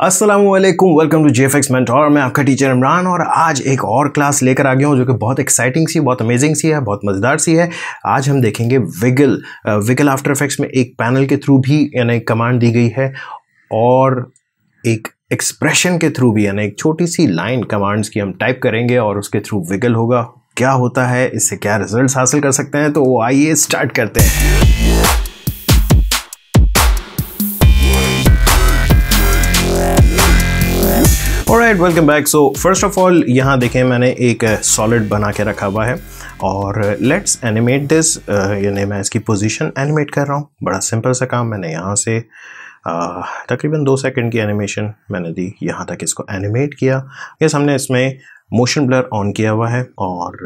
Aslam welcome to J F X और मैं आपका टीचर इमरान और आज एक और क्लास लेकर आ गया हूँ जो कि बहुत एक्साइटिंग सी बहुत अमेजिंग सी है बहुत मज़ेदार सी है आज हम देखेंगे विगल विगल आफ्टर इफेक्ट्स में एक पैनल के थ्रू भी यानी कमांड दी गई है और एक एक्सप्रेशन के थ्रू भी यानी एक छोटी सी लाइन कमांड्स की हम टाइप करेंगे और उसके थ्रू विगल होगा क्या होता है इससे क्या रिजल्ट हासिल कर सकते हैं तो वो आइए स्टार्ट करते हैं right welcome back so first of all यहाँ देखें मैंने एक सॉलिड बना के रखा हुआ है और लेट्स एनिमेट दिस यानी मैं इसकी पोजीशन एनिमेट कर रहा हूँ बड़ा सिंपल सा काम मैंने यहाँ से तकरीबन दो सेकंड की एनिमेशन मैंने दी यहाँ तक इसको एनिमेट किया yes, हमने इसमें मोशन ब्लर ऑन किया हुआ है और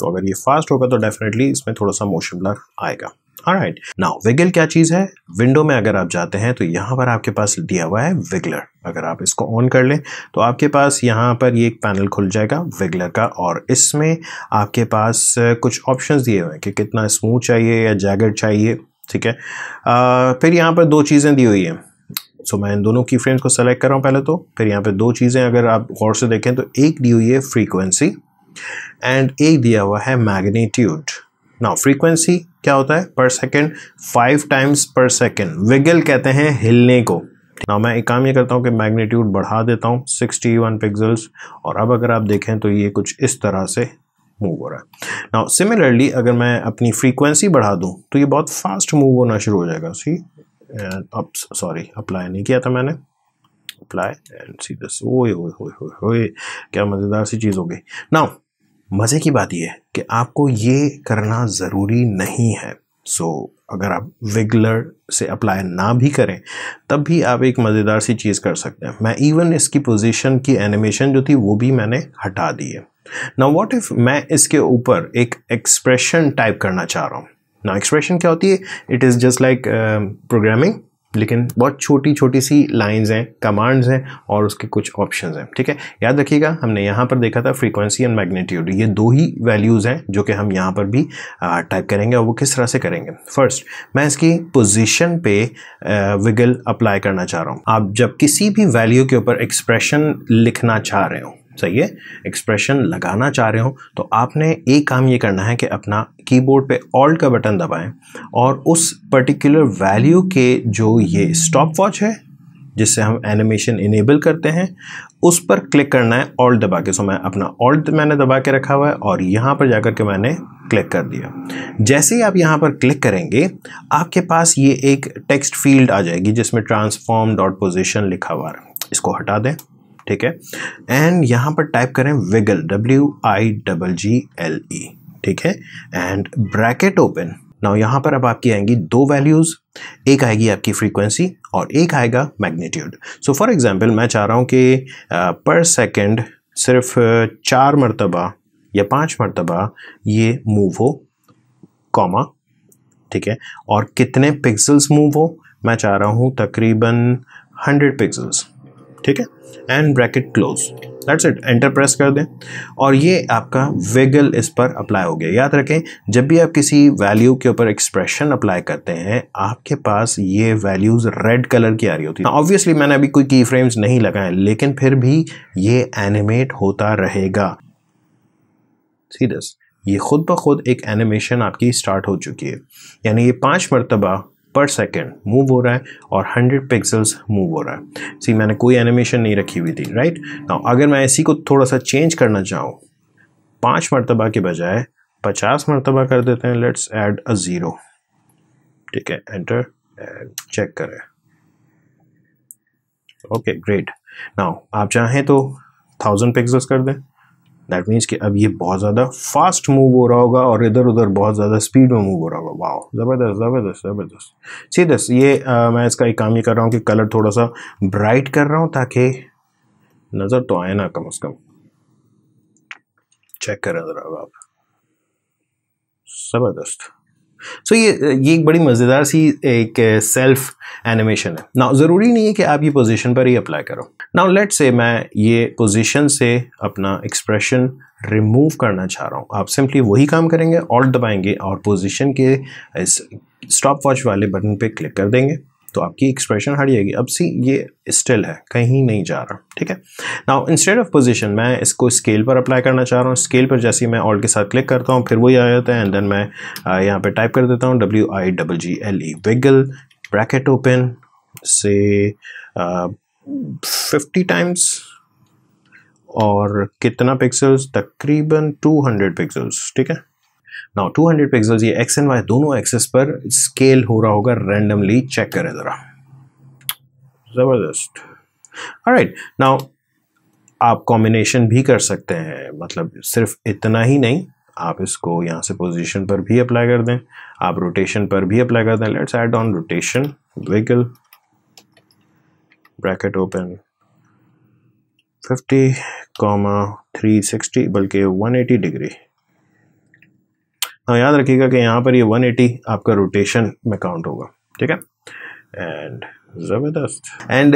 तो अगर ये फास्ट होगा तो डेफिनेटली इसमें थोड़ा सा मोशन ब्लर आएगा राइट नाउ विगल क्या चीज़ है विंडो में अगर आप जाते हैं तो यहाँ पर आपके पास दिया हुआ है विगलर अगर आप इसको ऑन कर लें तो आपके पास यहाँ पर ये एक पैनल खुल जाएगा विगलर का और इसमें आपके पास कुछ ऑप्शंस दिए हुए हैं कि कितना स्मूथ चाहिए या जैगर चाहिए ठीक है आ, फिर यहाँ पर दो चीज़ें दी हुई है सो so, मैं इन दोनों की फ्रेम्स को सेलेक्ट कर रहा हूँ पहले तो फिर यहाँ पर दो चीज़ें अगर आप गौर से देखें तो एक दी हुई है फ्रीक्वेंसी एंड एक दिया हुआ है मैग्नीट्यूड नाउ फ्रीक्वेंसी क्या होता है per second five times per second wiggle कहते हैं हिलने को ना मैं एक काम ये करता हूँ कि मैग्नीट्यूड बढ़ा देता हूँ 61 पिक्जल्स और अब अगर आप देखें तो ये कुछ इस तरह से मूव हो रहा है ना सिमिलरली अगर मैं अपनी फ्रीक्वेंसी बढ़ा दूँ तो ये बहुत फास्ट मूव होना शुरू हो जाएगा सी अब सॉरी अप्लाई नहीं किया था मैंने अप्लाई एंड सी दिस ओए ओए ओए ओए क्या मज़ेदार सी चीज़ हो गई नाउ मज़े की बात यह है कि आपको ये करना ज़रूरी नहीं है सो so, अगर आप विगलर से अप्लाई ना भी करें तब भी आप एक मज़ेदार सी चीज़ कर सकते हैं मैं इवन इसकी पोजीशन की एनिमेशन जो थी वो भी मैंने हटा दी है ना वॉट इफ़ मैं इसके ऊपर एक एक्सप्रेशन टाइप करना चाह रहा हूँ ना एक्सप्रेशन क्या होती है it is just like programming लेकिन बहुत छोटी छोटी सी लाइंस हैं कमांड्स हैं और उसके कुछ ऑप्शंस हैं ठीक है याद रखिएगा हमने यहाँ पर देखा था फ्रीक्वेंसी एंड मैग्नीट्यूड ये दो ही वैल्यूज़ हैं जो कि हम यहाँ पर भी टाइप करेंगे और वो किस तरह से करेंगे फर्स्ट मैं इसकी पोजीशन पे विगल अप्लाई करना चाह रहा हूँ आप जब किसी भी वैल्यू के ऊपर एक्सप्रेशन लिखना चाह रहे हो सही है एक्सप्रेशन लगाना चाह रहे हो तो आपने एक काम ये करना है कि अपना कीबोर्ड पे ऑल्ट का बटन दबाएं और उस पर्टिकुलर वैल्यू के जो ये स्टॉप वॉच है जिससे हम एनिमेशन इनेबल करते हैं उस पर क्लिक करना है ऑल्ट दबा के सो मैं अपना ऑल्ट मैंने दबा के रखा हुआ है और यहाँ पर जाकर के मैंने क्लिक कर दिया जैसे ही आप यहाँ पर क्लिक करेंगे आपके पास ये एक टेक्स्ट फील्ड आ जाएगी जिसमें ट्रांसफॉर्म डॉट पोजिशन लिखा हुआ है इसको हटा दें ठीक है एंड यहाँ पर टाइप करें wiggle W I double G L E ठीक है एंड ब्रैकेट ओपन नाउ यहाँ पर अब आपकी आएंगी दो वैल्यूज़ एक आएगी आपकी फ्रीक्वेंसी और एक आएगा मैग्नीट्यूड सो फॉर एग्जांपल मैं चाह रहा हूँ कि पर सेकंड सिर्फ चार मरतबा या पांच मरतबा ये मूव हो कॉमा ठीक है और कितने पिक्सल्स मूव हो मैं चाह रहा हूँ तकरीबन हंड्रेड पिक्सल्स ठीक है and bracket close that's it enter press कर दें और ये आपका वेगल इस पर अप्लाई हो गया याद रखें जब भी आप किसी वैल्यू के ऊपर एक्सप्रेशन अप्लाई करते हैं आपके पास ये वैल्यूज़ रेड कलर की आ रही होती है ऑब्वियसली मैंने अभी कोई की फ्रेम्स नहीं लगाए लेकिन फिर भी ये एनिमेट होता रहेगा सीरियस ये खुद ब खुद एक एनिमेशन आपकी स्टार्ट हो चुकी है यानी ये पांच मरतबा पर सेकेंड मूव हो रहा है और 100 पिक्सल्स मूव हो रहा है सी मैंने कोई एनिमेशन नहीं रखी हुई थी राइट ना अगर मैं इसी को थोड़ा सा चेंज करना चाहूँ पाँच मरतबा के बजाय पचास मरतबा कर देते हैं लेट्स एड अ ज़ीरो ठीक है एंटर चेक करें ओके ग्रेट नाउ आप चाहें तो थाउजेंड पिक्सल्स कर दें दैट मीन्स कि अब ये बहुत ज़्यादा फास्ट मूव हो रहा होगा और इधर उधर बहुत ज़्यादा स्पीड में मूव हो रहा होगा वाह ज़बरदस्त ज़बरदस्त ज़बरदस्त सी दस ये आ, मैं इसका एक काम ये कर रहा हूँ कि कलर थोड़ा सा ब्राइट कर रहा हूँ ताकि नज़र तो आए ना कम अज़ कम चेक करें ज़रा आप ज़बरदस्त सो so, ये ये एक बड़ी मज़ेदार सी एक सेल्फ uh, एनिमेशन है ना ज़रूरी नहीं है कि आप ये पोजीशन पर ही अप्लाई करो ना लेट से मैं ये पोजीशन से अपना एक्सप्रेशन रिमूव करना चाह रहा हूँ आप सिंपली वही काम करेंगे ऑल्ट दबाएंगे और पोजीशन के स्टॉप वॉच वाले बटन पे क्लिक कर देंगे तो आपकी एक्सप्रेशन हट जाएगी अब सी ये स्टिल है कहीं नहीं जा रहा ठीक है नाउ इंस्टेड ऑफ पोजीशन मैं इसको स्केल पर अप्लाई करना चाह रहा हूँ स्केल पर जैसे ही मैं ऑल के साथ क्लिक करता हूँ फिर वही आ जाता है एंड देन मैं यहाँ पे टाइप कर देता हूँ W I double G L E wiggle bracket open से फिफ्टी टाइम्स और कितना पिक्सल्स तकरीबन हंड्रेड पिक्सल्स ठीक है नाउ 200 हंड्रेड पिक्सल्स ये एक्स एंड वाई दोनों एक्सेस पर स्केल हो रहा होगा रैंडमली चेक करें ज़रा ज़बरदस्त राइट नाउ आप कॉम्बिनेशन भी कर सकते हैं मतलब सिर्फ इतना ही नहीं आप इसको यहाँ से पोजीशन पर भी अप्लाई कर दें आप रोटेशन पर भी अप्लाई कर दें let's add on rotation wiggle bracket open 50 comma 360 बल्कि 180 डिग्री हाँ याद रखिएगा कि यहाँ पर ये 180 आपका रोटेशन में काउंट होगा ठीक है एंड ज़बरदस्त and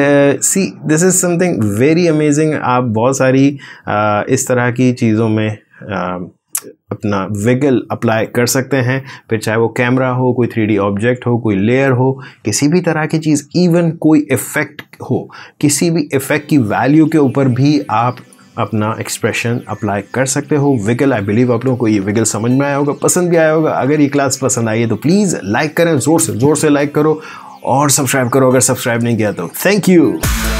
see this is something very amazing आप बहुत सारी uh, इस तरह की चीज़ों में uh, अपना विगल अप्लाई कर सकते हैं फिर चाहे वो कैमरा हो कोई थ्री ऑब्जेक्ट हो कोई लेयर हो किसी भी तरह की चीज़ इवन कोई इफ़ेक्ट हो किसी भी इफ़ेक्ट की वैल्यू के ऊपर भी आप अपना एक्सप्रेशन अप्लाई कर सकते हो विगल आई बिलीव आप लोगों को ये विगल समझ में आया होगा पसंद भी आया होगा अगर ये क्लास पसंद आई है तो प्लीज़ लाइक करें ज़ोर से ज़ोर से लाइक करो और सब्सक्राइब करो अगर सब्सक्राइब नहीं किया तो थैंक यू